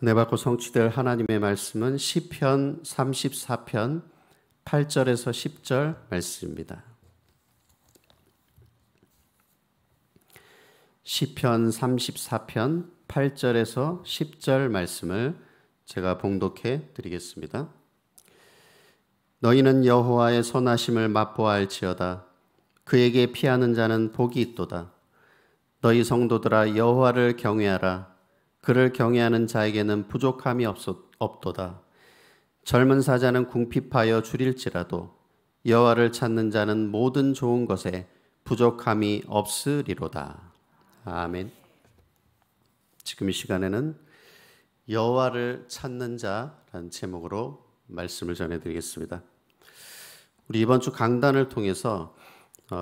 은혜 받고 성취될 하나님의 말씀은 시편 34편 8절에서 10절 말씀입니다. 시편 34편 8절에서 10절 말씀을 제가 봉독해 드리겠습니다. 너희는 여호와의 선하심을 맛보아할지어다. 그에게 피하는 자는 복이 있도다. 너희 성도들아 여호와를 경외하라. 그를 경외하는 자에게는 부족함이 없소, 없도다. 젊은 사자는 궁핍하여 줄일지라도 여호와를 찾는 자는 모든 좋은 것에 부족함이 없으리로다. 아멘. 지금 이 시간에는 여호와를 찾는 자라는 제목으로 말씀을 전해드리겠습니다. 우리 이번 주 강단을 통해서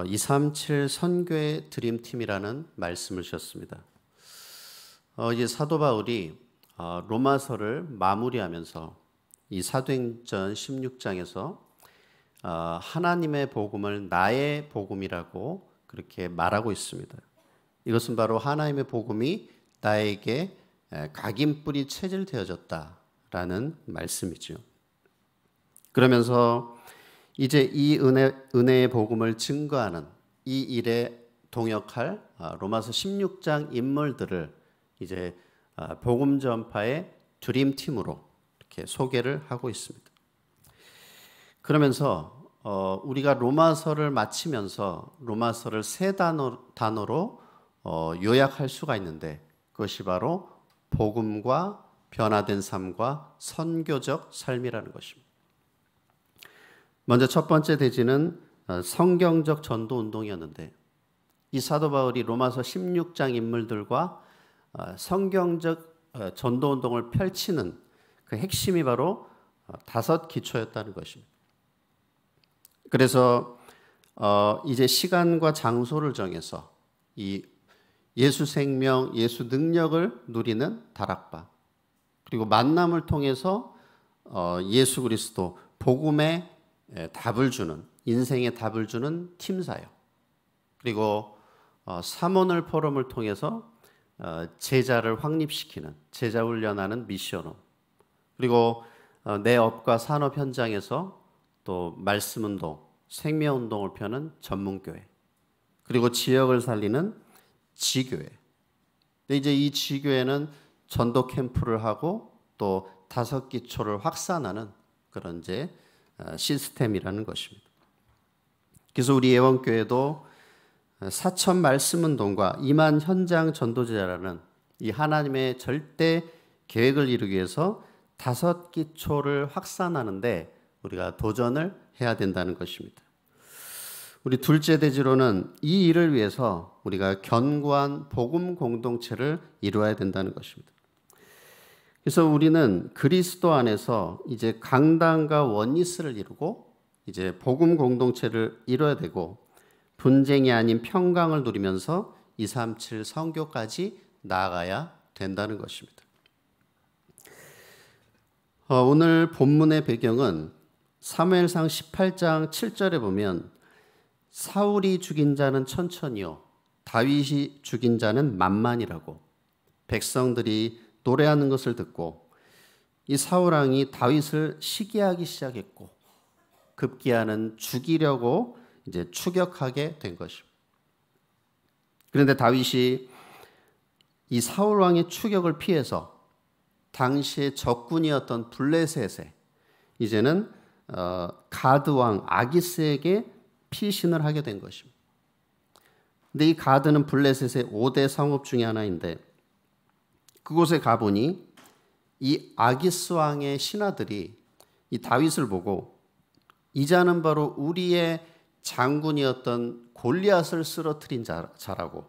237 어, 선교의 드림팀이라는 말씀을 주셨습니다. 어, 이제 사도 바울이 어, 로마서를 마무리하면서 이 사도행전 16장에서 어, 하나님의 복음을 나의 복음이라고 그렇게 말하고 있습니다. 이것은 바로 하나님의 복음이 나에게 각인뿌리 체질되어졌다라는 말씀이죠. 그러면서 이제 이 은혜, 은혜의 복음을 증거하는 이 일에 동역할 어, 로마서 16장 인물들을 이제 아, 복음 전파의 드림 팀으로 이렇게 소개를 하고 있습니다. 그러면서 어, 우리가 로마서를 마치면서 로마서를 세 단어, 단어로 어, 요약할 수가 있는데 그것이 바로 복음과 변화된 삶과 선교적 삶이라는 것입니다. 먼저 첫 번째 대지는 어, 성경적 전도 운동이었는데 이 사도 바울이 로마서 16장 인물들과 어, 성경적 어, 전도 운동을 펼치는 그 핵심이 바로 어, 다섯 기초였다는 것입니다. 그래서 이제 시간과 장소를 정해서 이 예수 생명, 예수 능력을 누리는 다락방 그리고 만남을 통해서 예수 그리스도 복음의 답을 주는 인생의 답을 주는 팀 사역 그리고 사모널 포럼을 통해서 어, 제자를 확립시키는 제자 훈련하는 미션업 그리고 어, 내 업과 산업 현장에서 또 말씀 운동, 생명 운동을 펴는 전문 교회 그리고 지역을 살리는 지교회. 근데 이제 이 지교회는 전도 캠프를 하고 또 다섯 기초를 확산하는 그런 이제 어, 시스템이라는 것입니다. 그래서 우리 예원교회도 사천 말씀은 돈과 이만 현장 전도제라는 이 하나님의 절대 계획을 이루기 위해서 다섯 기초를 확산하는데 우리가 도전을 해야 된다는 것입니다. 우리 둘째 대지로는 이 일을 위해서 우리가 견고한 복음 공동체를 이루어야 된다는 것입니다. 그래서 우리는 그리스도 안에서 이제 강단과 원리스를 이루고 이제 복음 공동체를 이뤄야 되고 분쟁이 아닌 평강을 누리면서 237 성교까지 나아가야 된다는 것입니다. 어, 오늘 본문의 배경은 사무엘상 18장 7절에 보면 사울이 죽인 자는 천천히요 다윗이 죽인 자는 만만이라고 백성들이 노래하는 것을 듣고 이 사울 왕이 다윗을 시기하기 시작했고 급기야는 죽이려고 이제 추격하게 된 것입니다. 그런데 다윗이 이 사울 왕의 추격을 피해서 당시의 적군이었던 블레셋에 이제는 어, 가드 왕 아기스에게 피신을 하게 된 것입니다. 근데 이 가드는 블레셋의 5대 성읍 중에 하나인데 그곳에 가보니 이 아기스 왕의 신하들이 이 다윗을 보고 이자는 바로 우리의 장군이었던 골리앗을 쓰러뜨린 자, 자라고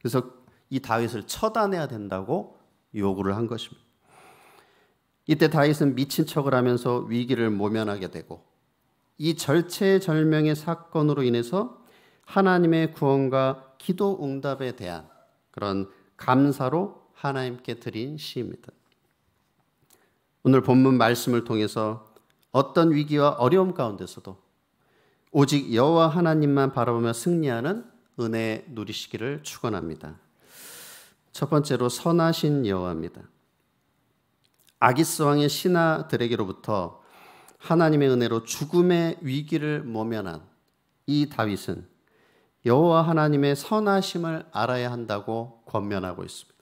그래서 이 다윗을 처단해야 된다고 요구를 한 것입니다. 이때 다윗은 미친 척을 하면서 위기를 모면하게 되고 이 절체절명의 사건으로 인해서 하나님의 구원과 기도 응답에 대한 그런 감사로 하나님께 드린 시입니다. 오늘 본문 말씀을 통해서 어떤 위기와 어려움 가운데서도 오직 여호와 하나님만 바라보며 승리하는 은혜 누리시기를 축원합니다. 첫 번째로 선하신 여호와입니다. 아기스 왕의 신하들에게로부터 하나님의 은혜로 죽음의 위기를 모면한 이 다윗은 여호와 하나님의 선하심을 알아야 한다고 권면하고 있습니다.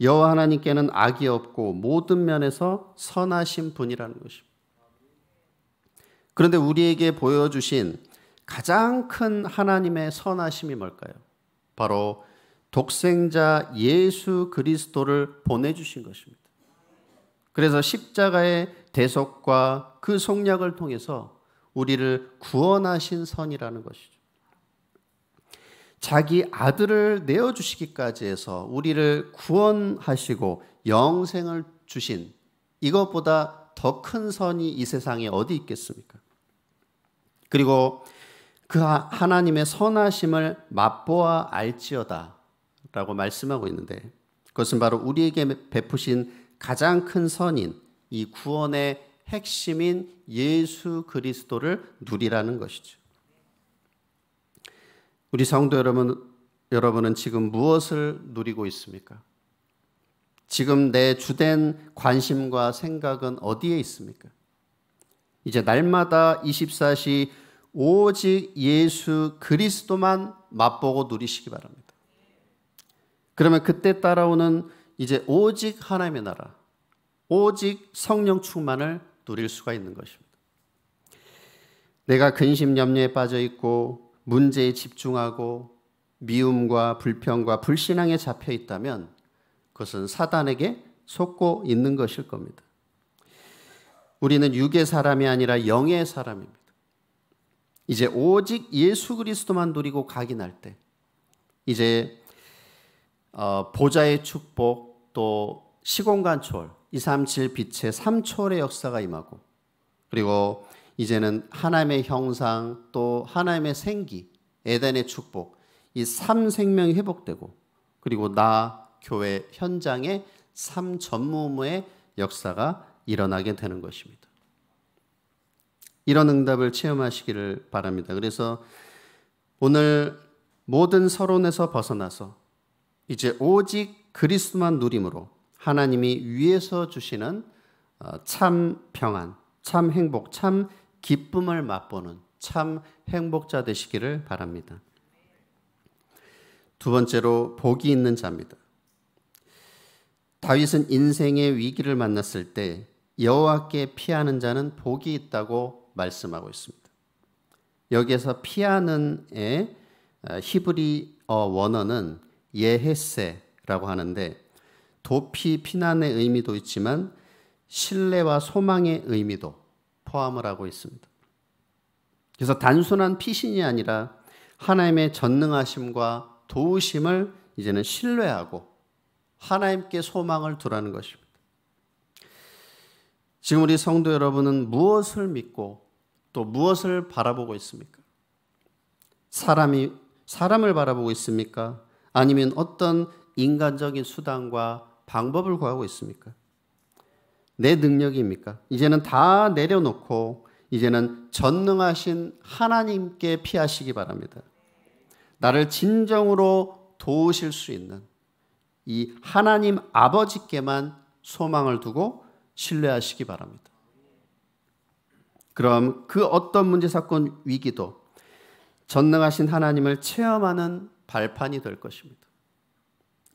여호와 하나님께는 악이 없고 모든 면에서 선하신 분이라는 것입니다. 그런데 우리에게 보여주신 가장 큰 하나님의 선하심이 뭘까요? 바로 독생자 예수 그리스도를 보내주신 것입니다. 그래서 십자가의 대속과 그 속량을 통해서 우리를 구원하신 선이라는 것이죠. 자기 아들을 내어주시기까지 해서 우리를 구원하시고 영생을 주신 이것보다 더 큰 선이 이 세상에 어디 있겠습니까? 그리고 그 하나님의 선하심을 맛보아 알지어다 라고 말씀하고 있는데 그것은 바로 우리에게 베푸신 가장 큰 선인 이 구원의 핵심인 예수 그리스도를 누리라는 것이죠. 우리 성도 여러분, 여러분은 지금 무엇을 누리고 있습니까? 지금 내 주된 관심과 생각은 어디에 있습니까? 이제 날마다 24시 오직 예수 그리스도만 맛보고 누리시기 바랍니다. 그러면 그때 따라오는 이제 오직 하나님의 나라, 오직 성령 충만을 누릴 수가 있는 것입니다. 내가 근심 염려에 빠져 있고 문제에 집중하고 미움과 불평과 불신앙에 잡혀 있다면 그것은 사단에게 속고 있는 것일 겁니다. 우리는 육의 사람이 아니라 영의 사람입니다. 이제 오직 예수 그리스도만 누리고 각이 날 때, 이제 어, 보좌의 축복 또 시공간 초월 2, 3, 7 빛의 3초월의 역사가 임하고 그리고 이제는 하나님의 형상 또 하나님의 생기 에덴의 축복 이 3생명이 회복되고 그리고 나 교회 현장의 3전무무의 역사가 일어나게 되는 것입니다. 이런 응답을 체험하시기를 바랍니다. 그래서 오늘 모든 서론에서 벗어나서 이제 오직 그리스도만 누림으로 하나님이 위에서 주시는 어, 참 평안, 참 행복, 참 기쁨을 맛보는 참 행복자 되시기를 바랍니다. 두 번째로 복이 있는 자입니다. 다윗은 인생의 위기를 만났을 때 여호와께 피하는 자는 복이 있다고 말씀하고 있습니다. 여기에서 피하는의 어, 히브리어 원어는 예헤세라고 하는데 도피 피난의 의미도 있지만 신뢰와 소망의 의미도 포함을 하고 있습니다. 그래서 단순한 피신이 아니라 하나님의 전능하심과 도우심을 이제는 신뢰하고 하나님께 소망을 두라는 것입니다. 지금 우리 성도 여러분은 무엇을 믿고 또 무엇을 바라보고 있습니까? 사람이 사람을 바라보고 있습니까? 아니면 어떤 인간적인 수단과 방법을 구하고 있습니까? 내 능력입니까? 이제는 다 내려놓고 이제는 전능하신 하나님께 피하시기 바랍니다. 나를 진정으로 도우실 수 있는 이 하나님 아버지께만 소망을 두고 신뢰하시기 바랍니다. 그럼 그 어떤 문제 사건 위기도 전능하신 하나님을 체험하는 발판이 될 것입니다.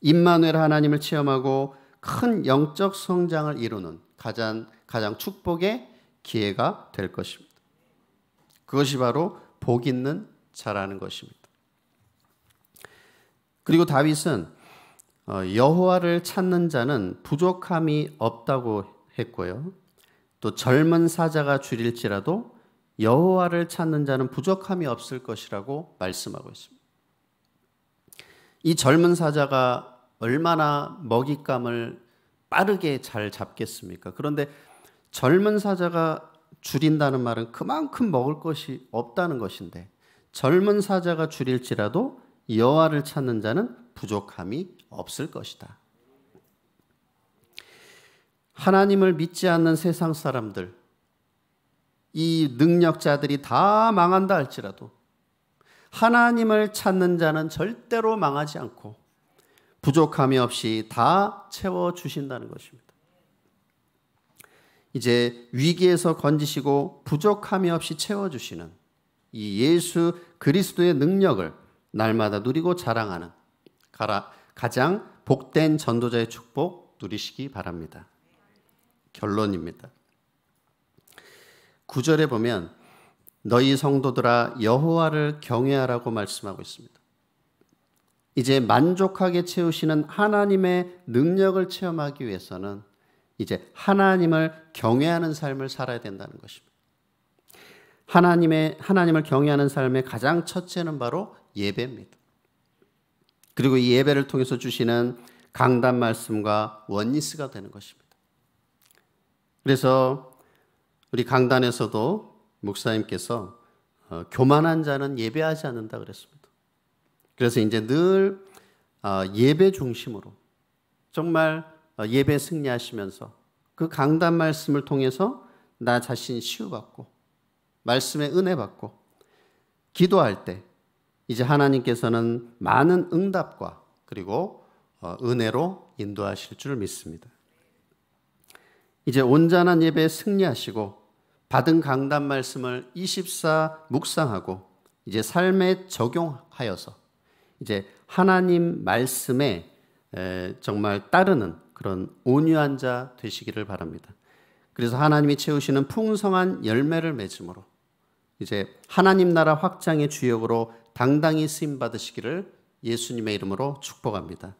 임마누엘 하나님을 체험하고 큰 영적 성장을 이루는 가장 가장 축복의 기회가 될 것입니다. 그것이 바로 복 있는 자라는 것입니다. 그리고 다윗은 어, 여호와를 찾는 자는 부족함이 없다고 했고요. 또 젊은 사자가 줄일지라도 여호와를 찾는 자는 부족함이 없을 것이라고 말씀하고 있습니다. 이 젊은 사자가 얼마나 먹잇감을 빠르게 잘 잡겠습니까? 그런데 젊은 사자가 줄인다는 말은 그만큼 먹을 것이 없다는 것인데 젊은 사자가 줄일지라도 여호와를 찾는 자는 부족함이 없을 것이다. 하나님을 믿지 않는 세상 사람들, 이 능력자들이 다 망한다 할지라도 하나님을 찾는 자는 절대로 망하지 않고 부족함이 없이 다 채워주신다는 것입니다. 이제 위기에서 건지시고 부족함이 없이 채워주시는 이 예수 그리스도의 능력을 날마다 누리고 자랑하는 가장 복된 전도자의 축복 누리시기 바랍니다. 결론입니다. 9절에 보면 너희 성도들아 여호와를 경외하라고 말씀하고 있습니다. 이제 만족하게 채우시는 하나님의 능력을 체험하기 위해서는 이제 하나님을 경외하는 삶을 살아야 된다는 것입니다. 하나님의 하나님을 경외하는 삶의 가장 첫째는 바로 예배입니다. 그리고 이 예배를 통해서 주시는 강단 말씀과 원리스가 되는 것입니다. 그래서 우리 강단에서도 목사님께서 어, 교만한 자는 예배하지 않는다 그랬습니다. 그래서 이제 늘 어, 예배 중심으로 정말 어, 예배 승리하시면서 그 강단 말씀을 통해서 나 자신 치유받고 말씀에 은혜 받고 기도할 때 이제 하나님께서는 많은 응답과 그리고 어, 은혜로 인도하실 줄 믿습니다. 이제 온전한 예배에 승리하시고 받은 강단 말씀을 24 묵상하고 이제 삶에 적용하여서 이제 하나님 말씀에 정말 따르는 그런 온유한 자 되시기를 바랍니다. 그래서 하나님이 채우시는 풍성한 열매를 맺음으로 이제 하나님 나라 확장의 주역으로 당당히 쓰임 받으시기를 예수님의 이름으로 축복합니다.